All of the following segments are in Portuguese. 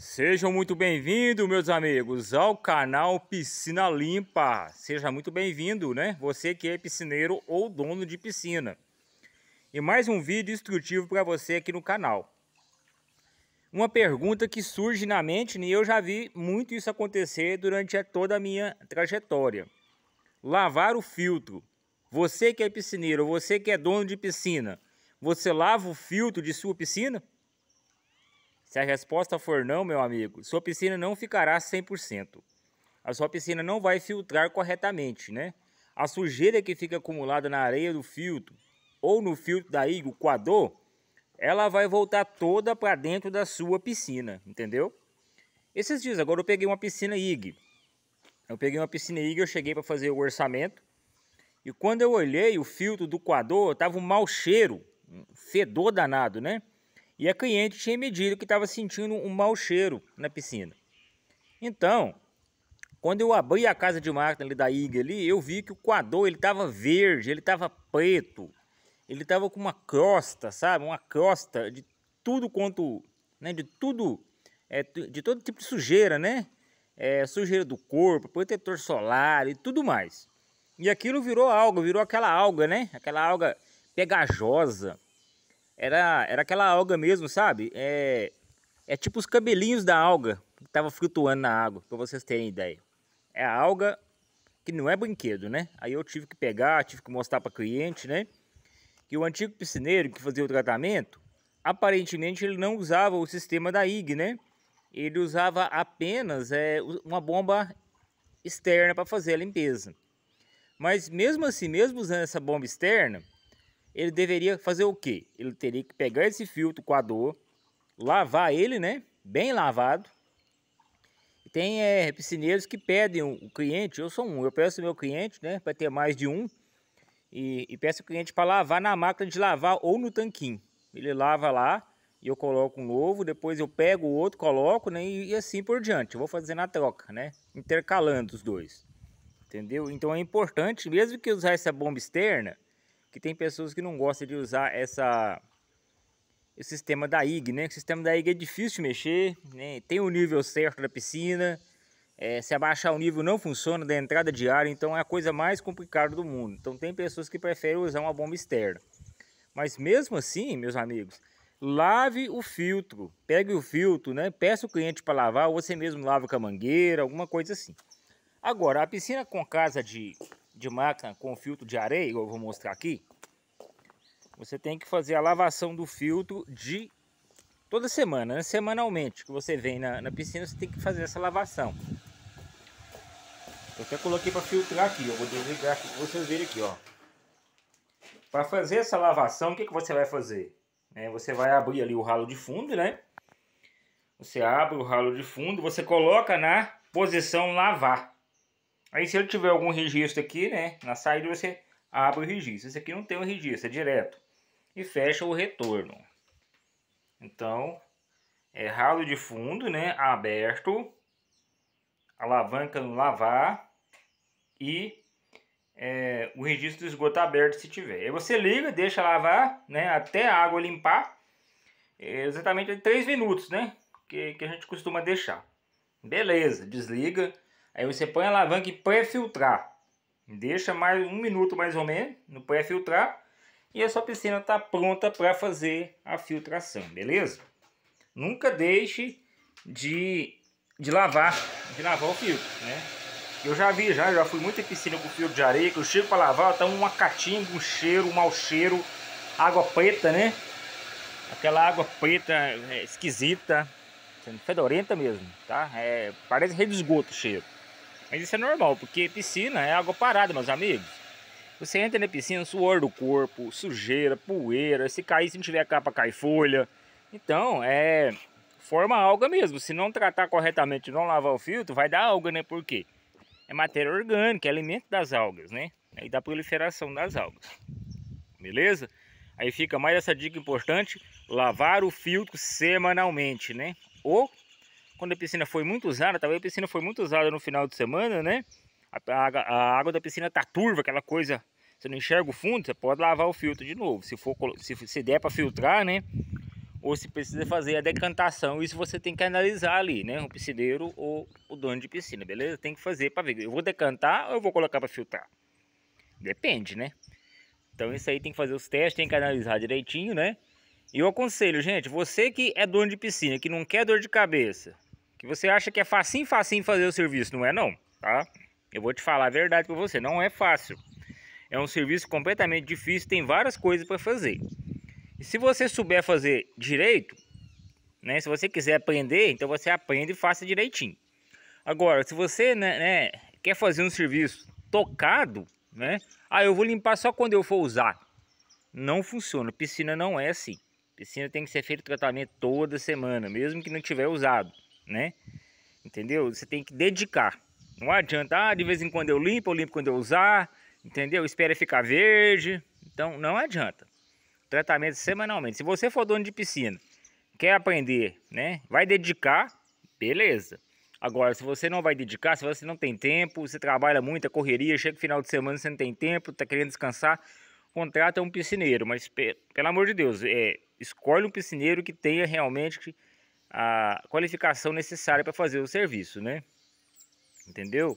Sejam muito bem-vindos, meus amigos, ao canal Piscina Limpa. Seja muito bem-vindo, né? Você que é piscineiro ou dono de piscina. E mais um vídeo instrutivo para você aqui no canal. Uma pergunta que surge na mente, né, e eu já vi muito isso acontecer durante toda a minha trajetória. Lavar o filtro. Você que é piscineiro, você que é dono de piscina, você lava o filtro de sua piscina? Se a resposta for não, meu amigo, sua piscina não ficará 100%. A sua piscina não vai filtrar corretamente, né? A sujeira que fica acumulada na areia do filtro ou no filtro da Igo Quador, ela vai voltar toda para dentro da sua piscina, entendeu? Esses dias agora eu peguei uma piscina IG. Eu peguei uma piscina IG, eu cheguei para fazer o orçamento. E quando eu olhei o filtro do coador, tava um mau cheiro, um fedor danado, né? e a cliente tinha medido que estava sentindo um mau cheiro na piscina. Então, quando eu abri a casa de máquina da Iga ali, eu vi que o coador ele estava verde, ele estava preto, ele estava com uma crosta, sabe? Uma crosta de tudo quanto, né? De tudo, é, de todo tipo de sujeira, né? É, sujeira do corpo, protetor solar e tudo mais. E aquilo virou alga, virou aquela alga, né? Aquela alga pegajosa era, era aquela alga mesmo, sabe? É, é tipo os cabelinhos da alga que tava flutuando na água, para vocês terem ideia. É a alga que não é brinquedo, né? Aí eu tive que pegar, tive que mostrar para cliente, né? Que o antigo piscineiro que fazia o tratamento, aparentemente ele não usava o sistema da IG, né? Ele usava apenas é, uma bomba externa para fazer a limpeza. Mas mesmo assim, mesmo usando essa bomba externa, ele deveria fazer o que? Ele teria que pegar esse filtro dor, lavar ele, né? Bem lavado. Tem é, piscineiros que pedem o cliente, eu sou um, eu peço meu cliente, né? Para ter mais de um. E, e peço o cliente para lavar na máquina de lavar ou no tanquinho. Ele lava lá e eu coloco um novo, depois eu pego o outro, coloco, né? E, e assim por diante. Eu vou fazer na troca, né? Intercalando os dois. Entendeu? Então é importante, mesmo que usar essa bomba externa, que tem pessoas que não gostam de usar essa o sistema da IG, né? O sistema da IG é difícil de mexer, né? tem o nível certo da piscina, é, se abaixar o nível não funciona da entrada de ar, então é a coisa mais complicada do mundo. Então tem pessoas que preferem usar uma bomba externa. Mas mesmo assim, meus amigos, lave o filtro, pegue o filtro, né? Peça o cliente para lavar, ou você mesmo lava com a mangueira, alguma coisa assim. Agora, a piscina com casa de de máquina com filtro de areia, igual eu vou mostrar aqui, você tem que fazer a lavação do filtro de toda semana, né? semanalmente, que você vem na, na, piscina, você tem que fazer essa lavação. Eu até coloquei para filtrar aqui, eu vou desligar aqui para vocês verem aqui, ó. Para fazer essa lavação, o que, que você vai fazer? É, você vai abrir ali o ralo de fundo, né? Você abre o ralo de fundo, você coloca na posição lavar. Aí se ele tiver algum registro aqui, né, na saída você abre o registro. Esse aqui não tem um registro, é direto. E fecha o retorno. Então, é ralo de fundo, né, aberto, alavanca no lavar e é, o registro do esgoto aberto se tiver. Aí você liga, deixa lavar, né, até a água limpar, é, exatamente 3 é minutos, né, que, que a gente costuma deixar. Beleza, desliga Aí você põe a alavanca e pré-filtrar. Deixa mais um minuto mais ou menos no pré-filtrar. E a sua piscina está pronta para fazer a filtração, beleza? Nunca deixe de, de lavar, de lavar o filtro, né? Eu já vi, já, já fui muito piscina com filtro de areia, que eu chego para lavar, tá um catinga, um cheiro, um mau cheiro, água preta, né? Aquela água preta é, esquisita, fedorenta mesmo, tá? É, parece rede de esgoto o cheiro. Mas isso é normal, porque piscina é água parada, meus amigos. Você entra na piscina, suor do corpo, sujeira, poeira, se cair, se não tiver capa, cai folha. Então, é. Forma alga mesmo. Se não tratar corretamente, não lavar o filtro, vai dar alga, né? Por quê? É matéria orgânica, é alimento das algas, né? Aí dá proliferação das algas. Beleza? Aí fica mais essa dica importante: lavar o filtro semanalmente, né? Ou quando a piscina foi muito usada, talvez a piscina foi muito usada no final de semana, né? A, a, a água da piscina tá turva, aquela coisa, você não enxerga o fundo, você pode lavar o filtro de novo. Se for se, se der para filtrar, né? Ou se precisa fazer a decantação, isso você tem que analisar ali, né? O piscineiro ou o dono de piscina, beleza? Tem que fazer para ver. Eu vou decantar ou eu vou colocar para filtrar? Depende, né? Então isso aí tem que fazer os testes, tem que analisar direitinho, né? E eu aconselho, gente, você que é dono de piscina, que não quer dor de cabeça, que você acha que é facinho, facinho fazer o serviço, não é não, tá? Eu vou te falar a verdade para você, não é fácil. É um serviço completamente difícil, tem várias coisas para fazer. E se você souber fazer direito, né, se você quiser aprender, então você aprende e faça direitinho. Agora, se você né, né, quer fazer um serviço tocado, né, ah, eu vou limpar só quando eu for usar. Não funciona, piscina não é assim. Piscina tem que ser feito tratamento toda semana, mesmo que não tiver usado né? Entendeu? Você tem que dedicar. Não adianta, ah, de vez em quando eu limpo, eu limpo quando eu usar, entendeu? Espera ficar verde. Então, não adianta. Tratamento semanalmente. Se você for dono de piscina, quer aprender, né? Vai dedicar, beleza. Agora, se você não vai dedicar, se você não tem tempo, você trabalha muito, é correria, chega final de semana, você não tem tempo, tá querendo descansar, contrata um piscineiro. Mas, pelo amor de Deus, é, escolhe um piscineiro que tenha realmente a qualificação necessária para fazer o serviço, né? Entendeu?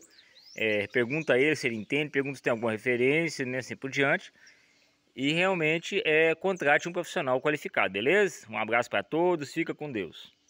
É, pergunta a ele se ele entende, pergunta se tem alguma referência, né? Assim por diante. E realmente é, contrate um profissional qualificado, beleza? Um abraço para todos, fica com Deus.